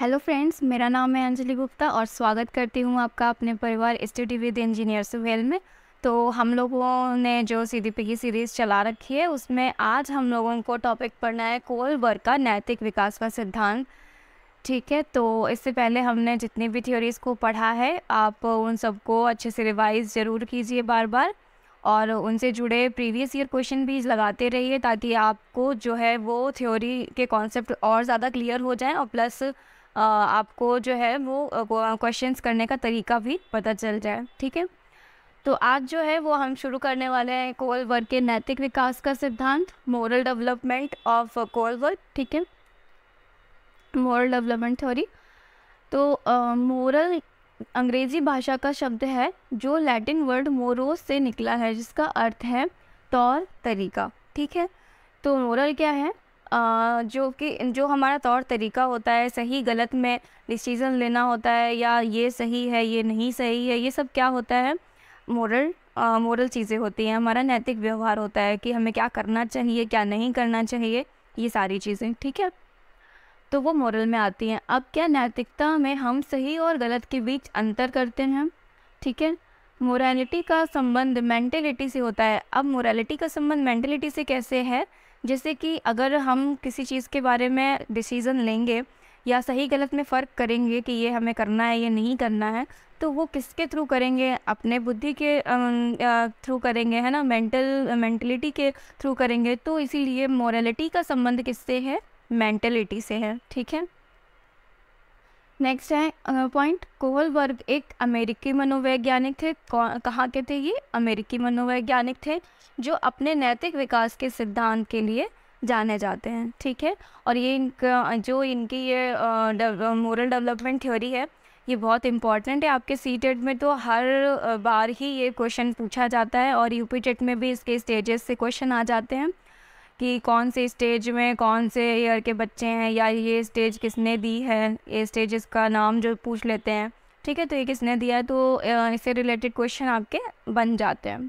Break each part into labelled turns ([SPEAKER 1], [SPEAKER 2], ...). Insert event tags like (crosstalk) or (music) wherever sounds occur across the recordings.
[SPEAKER 1] hello friends मेरा नाम है अंजलि गुप्ता और स्वागत करती हूँ आपका अपने परिवार स्टडी विद इंजीनियर सुहेल में तो हम लोगों ने जो सी डी पी की सीरीज़ चला रखी है उसमें आज हम लोगों को टॉपिक पढ़ना है कोल वर्क का नैतिक विकास का सिद्धांत ठीक है तो इससे पहले हमने जितनी भी थ्योरीज़ को पढ़ा है आप उन सबको अच्छे से रिवाइज ज़रूर कीजिए बार बार और उनसे जुड़े प्रीवियस ईयर क्वेश्चन भी लगाते रहिए ताकि आपको जो है वो थ्योरी के कॉन्सेप्ट और ज़्यादा क्लियर हो जाए और प्लस आपको जो है वो क्वेश्चंस करने का तरीका भी पता चल जाए ठीक है तो आज जो है वो हम शुरू करने वाले हैं कोल वर्क के नैतिक विकास का सिद्धांत moral development of Kohlberg ठीक है मोरल डेवलपमेंट थ्योरी तो मोरल अंग्रेजी भाषा का शब्द है जो लैटिन वर्ड मोरोस से निकला है जिसका अर्थ है तौर तरीका ठीक है तो मोरल क्या है जो कि जो हमारा तौर तरीका होता है सही गलत में डिसीज़न लेना होता है या ये सही है ये नहीं सही है ये सब क्या होता है मोरल मोरल चीज़ें होती हैं हमारा नैतिक व्यवहार होता है कि हमें क्या करना चाहिए क्या नहीं करना चाहिए ये सारी चीज़ें ठीक है तो वो मॉरल में आती हैं अब क्या नैतिकता में हम सही और गलत के बीच अंतर करते हैं ठीक है मोरालिटी का संबंध मेंटेलिटी से होता है अब मोरालिटी का संबंध मेंटेलिटी से कैसे है जैसे कि अगर हम किसी चीज़ के बारे में डिसीज़न लेंगे या सही गलत में फ़र्क करेंगे कि ये हमें करना है ये नहीं करना है तो वो किसके थ्रू करेंगे अपने बुद्धि के थ्रू करेंगे है ना मेंटल मेंटलिटी के थ्रू करेंगे तो इसीलिए मोरालिटी का संबंध किससे है मेंटलिटी से है ठीक है नेक्स्ट है पॉइंट कोहलबर्ग एक अमेरिकी मनोवैज्ञानिक थे कहाँ के थे ये अमेरिकी मनोवैज्ञानिक थे जो अपने नैतिक विकास के सिद्धांत के लिए जाने जाते हैं ठीक है और ये इनका जो इनकी ये मोरल डेवलपमेंट थ्योरी है ये बहुत इंपॉर्टेंट है आपके सी टेट e में तो हर बार ही ये क्वेश्चन पूछा जाता है और यूपी टेट e में भी इसके स्टेजेस से क्वेश्चन आ जाते हैं कि कौन से स्टेज में कौन से ईयर के बच्चे हैं या ये स्टेज किसने दी है ये स्टेज इसका नाम जो पूछ लेते हैं ठीक है तो ये किसने दिया है तो इससे रिलेटेड क्वेश्चन आपके बन जाते हैं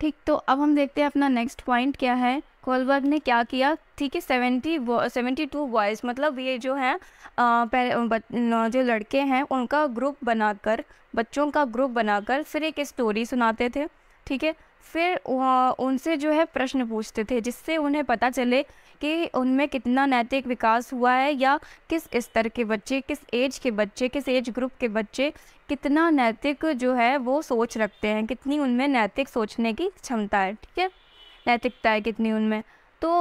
[SPEAKER 1] ठीक तो अब हम देखते हैं अपना नेक्स्ट पॉइंट क्या है कोलबर्ग ने क्या किया ठीक है सेवेंटी सेवेंटी टू बॉयज़ मतलब ये जो है पहले जो लड़के हैं उनका ग्रुप बनाकर बच्चों का ग्रुप बनाकर फिर एक स्टोरी सुनाते थे ठीक है फिर उनसे जो है प्रश्न पूछते थे जिससे उन्हें पता चले कि उनमें कितना नैतिक विकास हुआ है या किस स्तर के बच्चे किस एज के बच्चे किस एज ग्रुप के बच्चे कितना नैतिक जो है वो सोच रखते हैं कितनी उनमें नैतिक सोचने की क्षमता है ठीक है नैतिकता है कितनी उनमें तो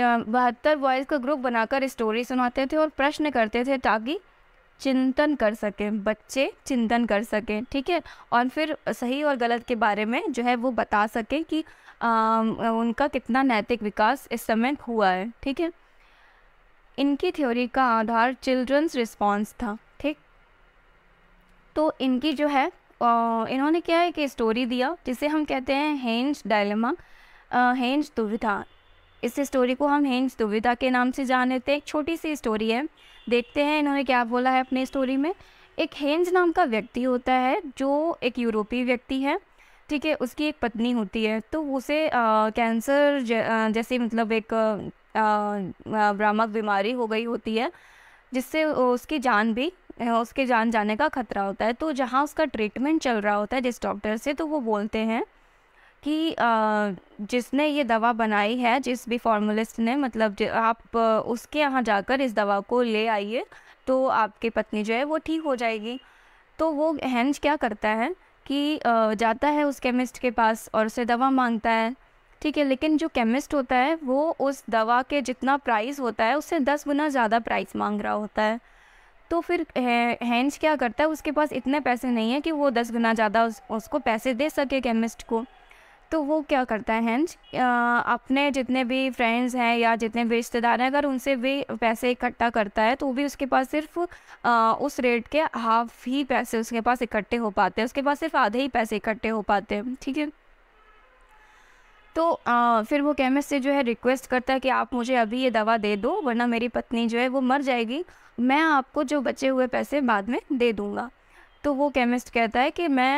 [SPEAKER 1] बहत्तर बॉयज़ का ग्रुप बनाकर स्टोरी सुनाते थे और प्रश्न करते थे ताकि चिंतन कर सकें बच्चे चिंतन कर सकें ठीक है और फिर सही और गलत के बारे में जो है वो बता सकें कि आ, उनका कितना नैतिक विकास इस समय हुआ है ठीक है इनकी थ्योरी का आधार चिल्ड्रंस रिस्पॉन्स था ठीक तो इनकी जो है इन्होंने क्या है कि स्टोरी दिया जिसे हम कहते हैं हेंज डायलमा हेंज दुविधा इस स्टोरी को हम हेंस दुविधा के नाम से जान लेते हैं एक छोटी सी स्टोरी है देखते हैं इन्होंने क्या बोला है अपनी स्टोरी में एक हेंज नाम का व्यक्ति होता है जो एक यूरोपीय व्यक्ति है ठीक है उसकी एक पत्नी होती है तो उसे आ, कैंसर ज, आ, जैसे मतलब एक भ्रामक बीमारी हो गई होती है जिससे उसकी जान भी उसके जान जाने का खतरा होता है तो जहाँ उसका ट्रीटमेंट चल रहा होता है जिस डॉक्टर से तो वो बोलते हैं कि जिसने ये दवा बनाई है जिस भी फॉर्मुलिस्ट ने मतलब आप उसके यहाँ जाकर इस दवा को ले आइए तो आपकी पत्नी जो है वो ठीक हो जाएगी तो वो हैंज क्या करता है कि जाता है उस केमिस्ट के पास और उसे दवा मांगता है ठीक है लेकिन जो केमिस्ट होता है वो उस दवा के जितना प्राइस होता है उससे दस गुना ज़्यादा प्राइस मांग रहा होता है तो फिर हैंज क्या करता है उसके पास इतने पैसे नहीं है कि वो दस गुना ज़्यादा उस, उसको पैसे दे सके केमिस्ट को तो वो क्या करता है हैंज अपने जितने भी फ्रेंड्स हैं या जितने भी रिश्तेदार हैं अगर उनसे भी पैसे इकट्ठा करता है तो वो भी उसके पास सिर्फ आ, उस रेट के हाफ ही पैसे उसके पास इकट्ठे हो पाते हैं उसके पास सिर्फ आधे ही पैसे इकट्ठे हो पाते हैं ठीक है तो आ, फिर वो केमिस्ट से जो है रिक्वेस्ट करता है कि आप मुझे अभी ये दवा दे दो वरना मेरी पत्नी जो है वो मर जाएगी मैं आपको जो बचे हुए पैसे बाद में दे दूँगा तो वो केमिस्ट कहता है कि मैं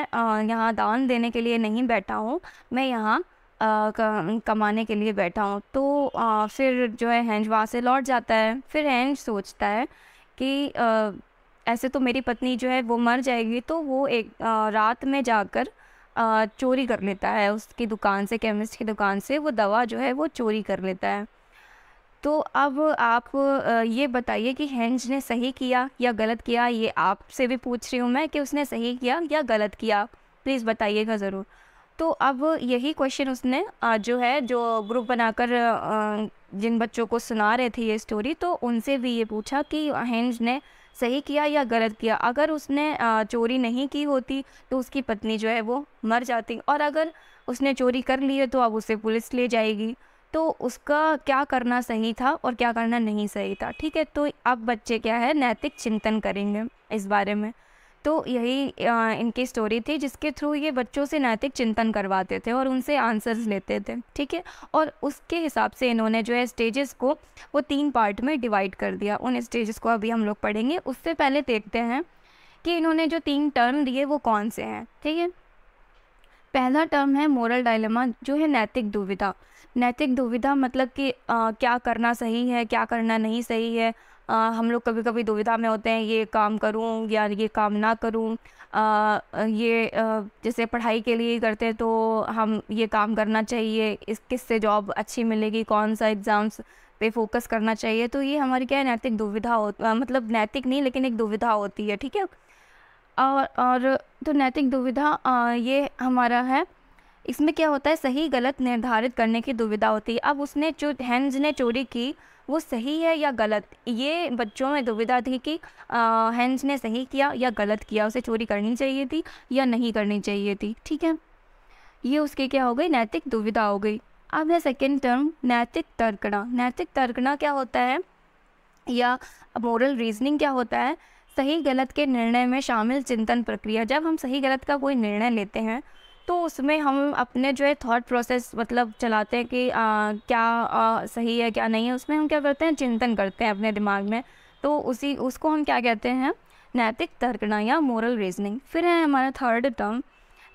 [SPEAKER 1] यहाँ दान देने के लिए नहीं बैठा हूँ मैं यहाँ कमाने के लिए बैठा हूँ तो आ, फिर जो है हैंज वहाँ से लौट जाता है फिर हैंज सोचता है कि आ, ऐसे तो मेरी पत्नी जो है वो मर जाएगी तो वो एक आ, रात में जाकर चोरी कर लेता है उसकी दुकान से केमिस्ट की दुकान से वो दवा जो है वो चोरी कर लेता है तो अब आप ये बताइए कि हैंज ने सही किया या गलत किया ये आपसे भी पूछ रही हूँ मैं कि उसने सही किया या गलत किया प्लीज़ बताइएगा ज़रूर तो अब यही क्वेश्चन उसने जो है जो ग्रुप बनाकर जिन बच्चों को सुना रहे थे ये स्टोरी तो उनसे भी ये पूछा कि हैंज ने सही किया या गलत किया अगर उसने चोरी नहीं की होती तो उसकी पत्नी जो है वो मर जाती और अगर उसने चोरी कर ली है तो अब उसे पुलिस ले जाएगी तो उसका क्या करना सही था और क्या करना नहीं सही था ठीक है तो अब बच्चे क्या है नैतिक चिंतन करेंगे इस बारे में तो यही आ, इनकी स्टोरी थी जिसके थ्रू ये बच्चों से नैतिक चिंतन करवाते थे और उनसे आंसर्स लेते थे ठीक है और उसके हिसाब से इन्होंने जो है स्टेजेस को वो तीन पार्ट में डिवाइड कर दिया उन स्टेजेस को अभी हम लोग पढ़ेंगे उससे पहले देखते हैं कि इन्होंने जो तीन टर्म दिए वो कौन से हैं ठीक है पहला टर्म है मोरल डायलमा जो है नैतिक दुविधा नैतिक दुविधा मतलब कि आ, क्या करना सही है क्या करना नहीं सही है आ, हम लोग कभी कभी दुविधा में होते हैं ये काम करूं या ये काम ना करूं आ, ये आ, जैसे पढ़ाई के लिए करते हैं तो हम ये काम करना चाहिए इस किस से जॉब अच्छी मिलेगी कौन सा एग्ज़ाम्स पे फोकस करना चाहिए तो ये हमारी क्या है नैतिक दुविधा हो मतलब नैतिक नहीं लेकिन एक दुविधा होती है ठीक है और और तो नैतिक दुविधा ये हमारा है इसमें क्या होता है सही गलत निर्धारित करने की दुविधा होती है अब उसने जो हैंज ने चोरी की वो सही है या गलत ये बच्चों में दुविधा थी कि हैंज ने सही किया या गलत किया उसे चोरी करनी चाहिए थी या नहीं करनी चाहिए थी ठीक है ये उसकी क्या हो गई नैतिक दुविधा हो गई अब है सेकेंड टर्म नैतिक तर्कना नैतिक तर्कना क्या होता है या मॉरल रीजनिंग क्या होता है सही गलत के निर्णय में शामिल चिंतन प्रक्रिया जब हम सही गलत का कोई निर्णय लेते हैं तो उसमें हम अपने जो है थॉट प्रोसेस मतलब चलाते हैं कि आ, क्या आ, सही है क्या नहीं है उसमें हम क्या करते हैं चिंतन करते हैं अपने दिमाग में तो उसी उसको हम क्या कहते हैं नैतिक तर्कना या मोरल रीजनिंग फिर है हमारा थर्ड टर्म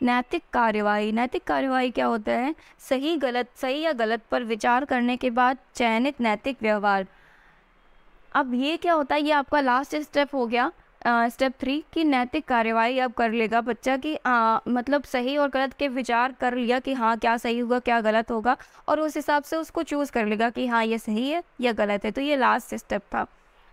[SPEAKER 1] नैतिक कार्यवाही नैतिक कार्यवाही क्या होता है सही गलत सही या गलत पर विचार करने के बाद चयनित नैतिक व्यवहार अब ये क्या होता है ये आपका लास्ट स्टेप हो गया स्टेप थ्री कि नैतिक कार्यवाही अब कर लेगा बच्चा कि मतलब सही और गलत के विचार कर लिया कि हाँ क्या सही होगा क्या गलत होगा और उस हिसाब से उसको चूज़ कर लेगा कि हाँ ये सही है या गलत है तो ये लास्ट स्टेप था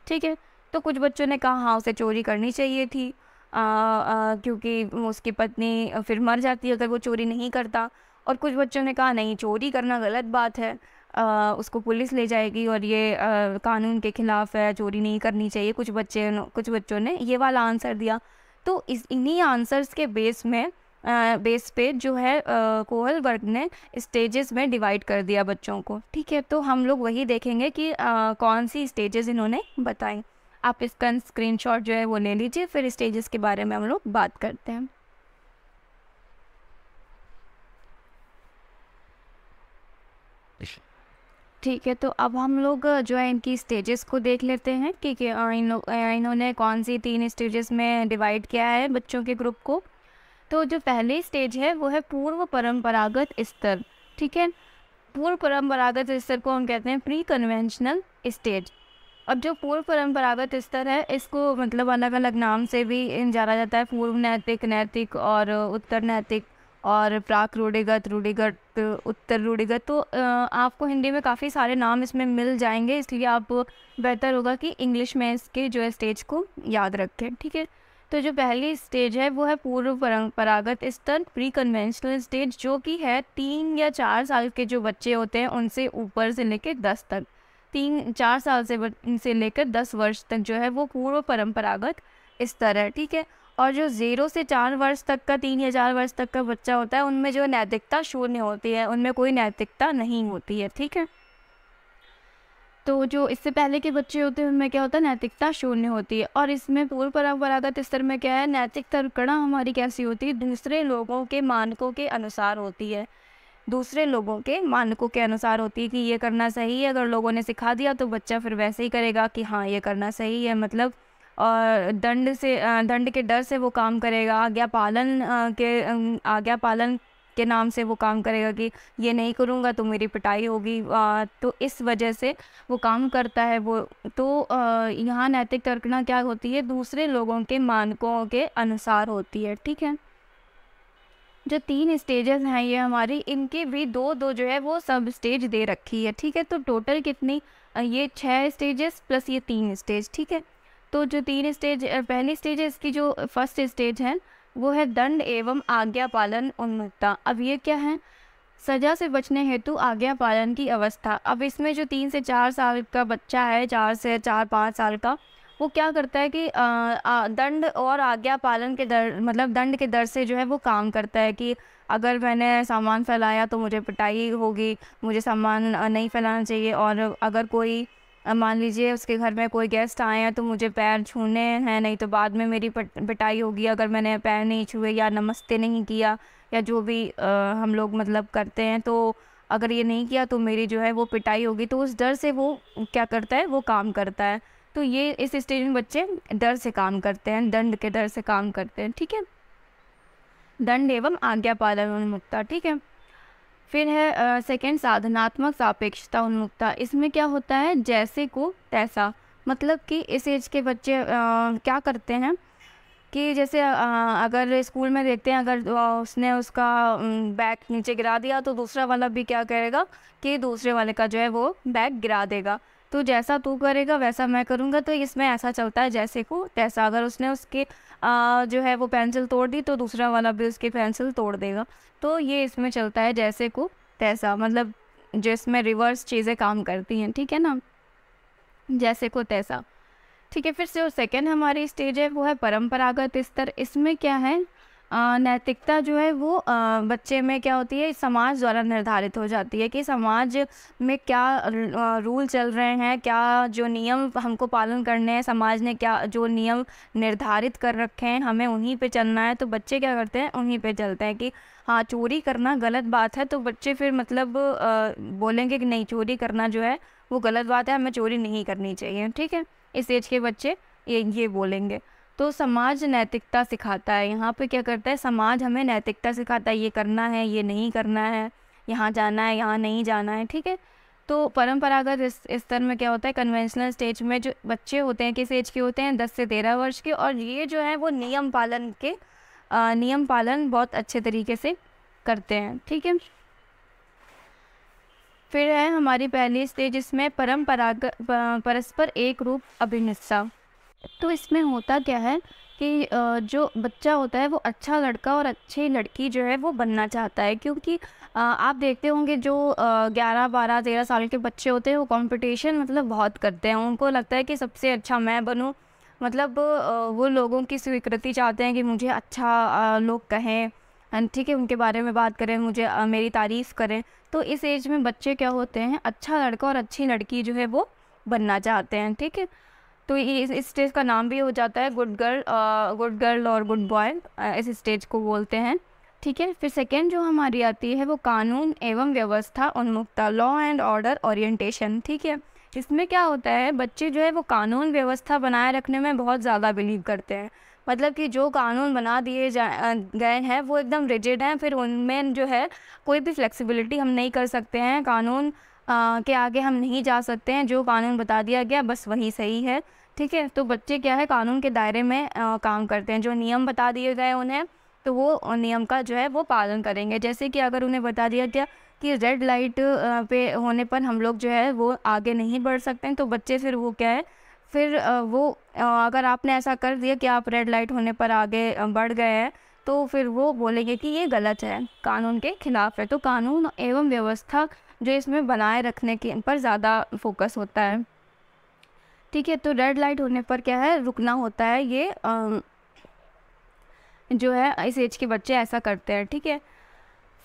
[SPEAKER 1] ठीक है तो कुछ बच्चों ने कहा हाँ उसे चोरी करनी चाहिए थी आ, आ, क्योंकि उसकी पत्नी फिर मर जाती अगर वो चोरी नहीं करता और कुछ बच्चों ने कहा नहीं चोरी करना गलत बात है आ, उसको पुलिस ले जाएगी और ये आ, कानून के ख़िलाफ़ है चोरी नहीं करनी चाहिए कुछ बच्चे कुछ बच्चों ने ये वाला आंसर दिया तो इस इन्हीं आंसर्स के बेस में आ, बेस पे जो है कोहल वर्ग ने स्टेजेस में डिवाइड कर दिया बच्चों को ठीक है तो हम लोग वही देखेंगे कि आ, कौन सी स्टेजेस इन्होंने बताई आप इसका स्क्रीन जो है वो ले लीजिए फिर स्टेजेस के बारे में हम लोग बात करते हैं Thank ठीक है तो अब हम लोग जो है इनकी स्टेजेस को देख लेते हैं कि, कि इन इन्होंने कौन सी तीन स्टेजेस में डिवाइड किया है बच्चों के ग्रुप को तो जो पहली स्टेज है वो है पूर्व परंपरागत स्तर ठीक है पूर्व परंपरागत स्तर को हम कहते हैं प्री कन्वेंशनल स्टेज अब जो पूर्व परंपरागत स्तर है इसको मतलब अलग अलग नाम से भी जाना जाता है पूर्व नैतिक नैतिक और उत्तर नैतिक और प्राक रूढ़िगत रूढ़िगत उत्तर रूढ़िगत तो आपको हिंदी में काफ़ी सारे नाम इसमें मिल जाएंगे इसलिए आप बेहतर होगा कि इंग्लिश में इसके जो है स्टेज को याद रखें ठीक है तो जो पहली स्टेज है वो है पूर्व परंपरागत स्तर प्री कन्वेंशनल स्टेज जो कि है तीन या चार साल के जो बच्चे होते हैं उनसे ऊपर से लेकर दस तक तीन चार साल से से लेकर दस वर्ष तक जो है वो पूर्व परंपरागत स्तर है ठीक है और जो ज़ीरो से चार वर्ष तक का तीन या चार वर्ष तक का बच्चा होता है उनमें जो नैतिकता शून्य होती है उनमें कोई नैतिकता नहीं होती है ठीक है तो जो इससे पहले के बच्चे होते हैं उनमें क्या होता है नैतिकता शून्य होती है और इसमें पूर्व परंपरागत स्तर में क्या है नैतिक तर्कणा हमारी कैसी होती है दूसरे लोगों के मानकों के अनुसार होती है दूसरे लोगों के मानकों के अनुसार होती है कि ये करना सही है अगर लोगों ने सिखा दिया तो बच्चा फिर वैसे ही करेगा कि हाँ ये करना सही है मतलब और दंड से दंड के डर से वो काम करेगा आज्ञा पालन के आज्ञा पालन के नाम से वो काम करेगा कि ये नहीं करूँगा तो मेरी पिटाई होगी तो इस वजह से वो काम करता है वो तो यहाँ नैतिक तर्कना क्या होती है दूसरे लोगों के मानकों के अनुसार होती है ठीक है जो तीन स्टेजेस हैं ये हमारी इनके भी दो दो जो है वो सब स्टेज दे रखी है ठीक है तो टोटल कितनी ये छः स्टेजेस प्लस ये तीन स्टेज ठीक है तो जो तीन स्टेज पहली स्टेज है इसकी जो फर्स्ट स्टेज है वो है दंड एवं आज्ञा पालन उन्मुक्ता अब ये क्या है सजा से बचने हेतु आज्ञा पालन की अवस्था अब इसमें जो तीन से चार साल का बच्चा है चार से चार पाँच साल का वो क्या करता है कि दंड और आज्ञा पालन के दर मतलब दंड के दर से जो है वो काम करता है कि अगर मैंने सामान फैलाया तो मुझे पिटाई होगी मुझे सामान नहीं फैलाना चाहिए और अगर कोई मान लीजिए उसके घर में कोई गेस्ट आए हैं तो मुझे पैर छूने हैं नहीं तो बाद में मेरी पिटाई होगी अगर मैंने पैर नहीं छुए या नमस्ते नहीं किया या जो भी आ, हम लोग मतलब करते हैं तो अगर ये नहीं किया तो मेरी जो है वो पिटाई होगी तो उस डर से वो क्या करता है वो काम करता है तो ये इस स्टेज में बच्चे डर से काम करते हैं दंड के डर से काम करते हैं ठीक है दंड एवं आज्ञा पालन उन्मुक्ता ठीक है फिर है सेकंड साधनात्मक सापेक्षता उन्मुखता इसमें क्या होता है जैसे को तैसा मतलब कि इस एज के बच्चे आ, क्या करते हैं कि जैसे आ, अगर स्कूल में देखते हैं अगर उसने उसका बैग नीचे गिरा दिया तो दूसरा वाला भी क्या करेगा कि दूसरे वाले का जो है वो बैग गिरा देगा तो जैसा तू करेगा वैसा मैं करूँगा तो इसमें ऐसा चलता है जैसे को तैसा अगर उसने उसके आ, जो है वो पेंसिल तोड़ दी तो दूसरा वाला भी उसकी पेंसिल तोड़ देगा तो ये इसमें चलता है जैसे को तैसा मतलब जिसमें रिवर्स चीज़ें काम करती हैं ठीक है ना जैसे को तैसा ठीक है फिर से सेकेंड हमारी स्टेज है वो है परंपरागत स्तर इसमें क्या है नैतिकता जो है वो बच्चे में क्या होती है समाज द्वारा निर्धारित हो जाती है कि समाज में क्या रूल चल रहे हैं क्या जो नियम हमको पालन करने हैं समाज ने क्या जो नियम निर्धारित कर रखे हैं हमें उन्हीं पे चलना है तो बच्चे क्या करते हैं उन्हीं पे चलते हैं कि हाँ चोरी करना गलत बात है तो बच्चे फिर मतलब बोलेंगे कि नहीं चोरी करना जो है वो गलत बात है हमें चोरी नहीं करनी चाहिए ठीक है इस एज के बच्चे ये ये बोलेंगे तो समाज नैतिकता सिखाता है यहाँ पे क्या करता है समाज हमें नैतिकता सिखाता है ये करना है ये नहीं करना है यहाँ जाना है यहाँ नहीं जाना है ठीक है तो परंपरागत स्तर में क्या होता है कन्वेंशनल स्टेज में जो बच्चे होते हैं किस एज के होते हैं दस से तेरह वर्ष के और ये जो है वो नियम पालन के आ, नियम पालन बहुत अच्छे तरीके से करते हैं ठीक है फिर है हमारी पहली स्टेज इसमें परंपरागत परस्पर एक रूप अभिनिस्सा तो इसमें होता क्या है कि जो बच्चा होता है वो अच्छा लड़का और अच्छी लड़की जो है वो बनना चाहता है क्योंकि आप देखते होंगे जो ग्यारह बारह तेरह साल के बच्चे होते हैं वो कंपटीशन मतलब बहुत करते हैं उनको लगता है कि सबसे अच्छा मैं बनूँ मतलब वो लोगों की स्वीकृति चाहते हैं कि मुझे अच्छा लोग कहें ठीक है उनके बारे में बात करें मुझे मेरी तारीफ़ करें तो इस एज में बच्चे क्या होते हैं अच्छा लड़का और अच्छी लड़की जो है वो बनना चाहते हैं ठीक है तो इस, स्टेज का नाम भी हो जाता है गुड गर्ल गुड गर्ल और गुड बॉय इस स्टेज को बोलते हैं ठीक है फिर सेकेंड जो हमारी आती है वो कानून एवं व्यवस्था उन्मुक्ता लॉ एंड ऑर्डर ओरिएंटेशन ठीक है इसमें क्या होता है बच्चे जो है वो कानून व्यवस्था बनाए रखने में बहुत ज़्यादा बिलीव करते हैं मतलब कि जो कानून बना दिए जा गए हैं वो एकदम रिजिड हैं फिर उनमें जो है कोई भी फ्लेक्सिबिलिटी हम नहीं कर सकते हैं कानून के आगे हम नहीं जा सकते हैं जो कानून बता दिया गया बस वही सही है ठीक है तो बच्चे क्या है कानून के दायरे में आ, काम करते हैं जो नियम बता दिए गए उन्हें तो वो नियम का जो है वो पालन करेंगे जैसे कि अगर उन्हें बता दिया गया कि रेड लाइट पे होने पर हम लोग जो है वो आगे नहीं बढ़ सकते हैं तो बच्चे फिर वो क्या है फिर वो अगर आपने ऐसा कर दिया कि आप रेड लाइट होने पर आगे बढ़ गए हैं तो फिर वो बोलेंगे कि ये गलत है कानून के खिलाफ है तो कानून एवं व्यवस्था जो इसमें बनाए रखने के पर ज़्यादा फोकस होता है ठीक है तो रेड लाइट होने पर क्या है रुकना होता है ये जो है इस एज के बच्चे ऐसा करते हैं ठीक है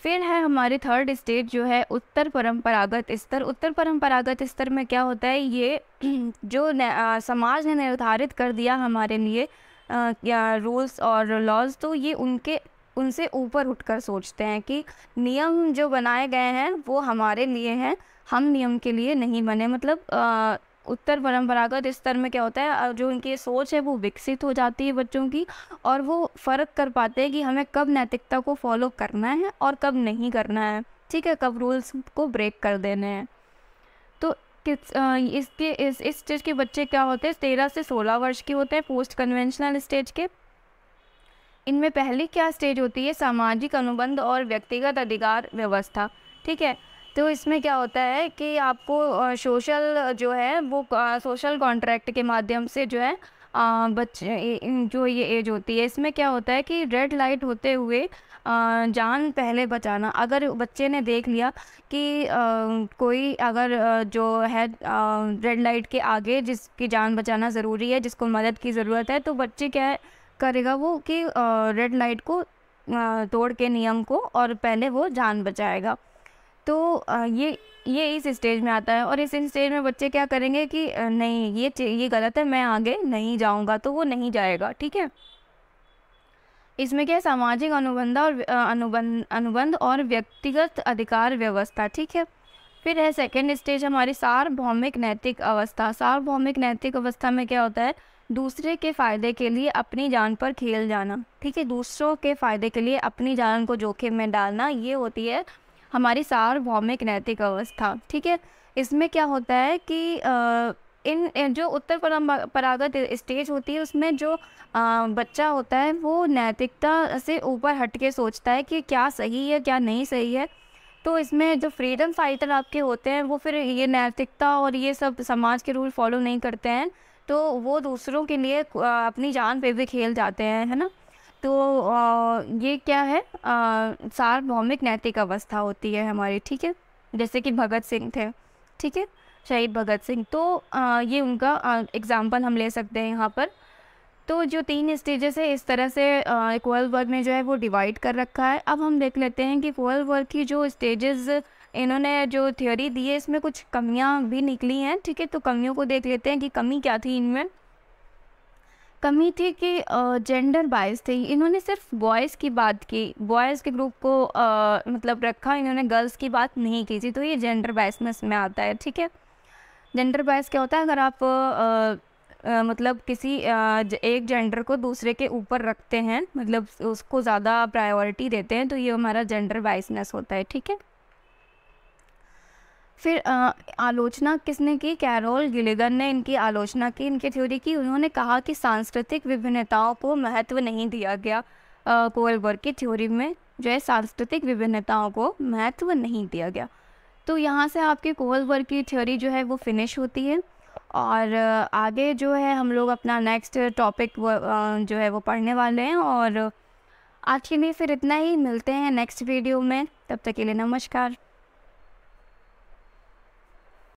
[SPEAKER 1] फिर है हमारे थर्ड स्टेज जो है उत्तर परंपरागत स्तर उत्तर परंपरागत स्तर में क्या होता है ये (clears throat) जो आ, समाज ने निर्धारित कर दिया हमारे लिए आ, या रूल्स और लॉज तो ये उनके उनसे ऊपर उठकर सोचते हैं कि नियम जो बनाए गए हैं वो हमारे लिए हैं हम नियम के लिए नहीं बने मतलब आ, उत्तर परंपरागत स्तर में क्या होता है जो उनकी सोच है वो विकसित हो जाती है बच्चों की और वो फ़र्क कर पाते हैं कि हमें कब नैतिकता को फॉलो करना है और कब नहीं करना है ठीक है कब रूल्स को ब्रेक कर देने हैं तो किस इसके इस इस स्टेज के बच्चे क्या होते हैं तेरह से सोलह वर्ष के होते हैं पोस्ट कन्वेंशनल स्टेज के इनमें पहली क्या स्टेज होती है सामाजिक अनुबंध और व्यक्तिगत अधिकार व्यवस्था ठीक है तो इसमें क्या होता है कि आपको सोशल जो है वो सोशल कॉन्ट्रैक्ट के माध्यम से जो है बच्चे जो ये एज होती है इसमें क्या होता है कि रेड लाइट होते हुए जान पहले बचाना अगर बच्चे ने देख लिया कि कोई अगर जो है रेड लाइट के आगे जिसकी जान बचाना ज़रूरी है जिसको मदद की ज़रूरत है तो बच्चे क्या है करेगा वो कि रेड लाइट को तोड़ के नियम को और पहले वो जान बचाएगा तो ये ये इस स्टेज में आता है और इस स्टेज में बच्चे क्या करेंगे कि नहीं ये ये गलत है मैं आगे नहीं जाऊंगा तो वो नहीं जाएगा ठीक है इसमें क्या है सामाजिक अनुबंध और अनुबंध अनुबंध और व्यक्तिगत अधिकार व्यवस्था ठीक है फिर है सेकेंड स्टेज हमारी सार्वभौमिक नैतिक अवस्था सार्वभौमिक नैतिक अवस्था में क्या होता है दूसरे के फ़ायदे के लिए अपनी जान पर खेल जाना ठीक है दूसरों के फ़ायदे के लिए अपनी जान को जोखिम में डालना ये होती है हमारी सार्वभौमिक नैतिक अवस्था ठीक है इसमें क्या होता है कि इन जो उत्तर परंपरागत स्टेज होती है उसमें जो बच्चा होता है वो नैतिकता से ऊपर हट के सोचता है कि क्या सही है क्या नहीं सही है तो इसमें जो फ्रीडम फाइटर आपके होते हैं वो फिर ये नैतिकता और ये सब समाज के रूल फॉलो नहीं करते हैं तो वो दूसरों के लिए अपनी जान पे भी खेल जाते हैं है ना तो ये क्या है सार्वभौमिक नैतिक अवस्था होती है हमारी ठीक है जैसे कि भगत सिंह थे ठीक है शहीद भगत सिंह तो आ, ये उनका एग्ज़ाम्पल हम ले सकते हैं यहाँ पर तो जो तीन स्टेजेस है इस तरह से वर्ल्ड वर्ग में जो है वो डिवाइड कर रखा है अब हम देख लेते हैं कि वर्ल्ड वर्ग की जो स्टेजेस इन्होंने जो थ्योरी दी है इसमें कुछ कमियाँ भी निकली हैं ठीक है तो कमियों को देख लेते हैं कि कमी क्या थी इनमें कमी थी कि जेंडर बायस थे इन्होंने सिर्फ बॉयज़ की बात की बॉयज़ के ग्रुप को आ, मतलब रखा इन्होंने गर्ल्स की बात नहीं की थी तो ये जेंडर बायसनेस में आता है ठीक है जेंडर बायस क्या होता है अगर आप आ, आ, मतलब किसी आ, एक जेंडर को दूसरे के ऊपर रखते हैं मतलब उसको ज़्यादा प्रायोरिटी देते हैं तो ये हमारा जेंडर बायसनेस होता है ठीक है फिर आ, आलोचना किसने की कैरोल गिलिगन ने इनकी आलोचना की इनकी थ्योरी की उन्होंने कहा कि सांस्कृतिक विभिन्नताओं को महत्व नहीं दिया गया कोलबर की थ्योरी में जो है सांस्कृतिक विभिन्नताओं को महत्व नहीं दिया गया तो यहाँ से आपकी कोलबर की थ्योरी जो है वो फिनिश होती है और आगे जो है हम लोग अपना नेक्स्ट टॉपिक जो है वो पढ़ने वाले हैं और आज के लिए फिर इतना ही मिलते हैं नेक्स्ट वीडियो में तब तक के लिए नमस्कार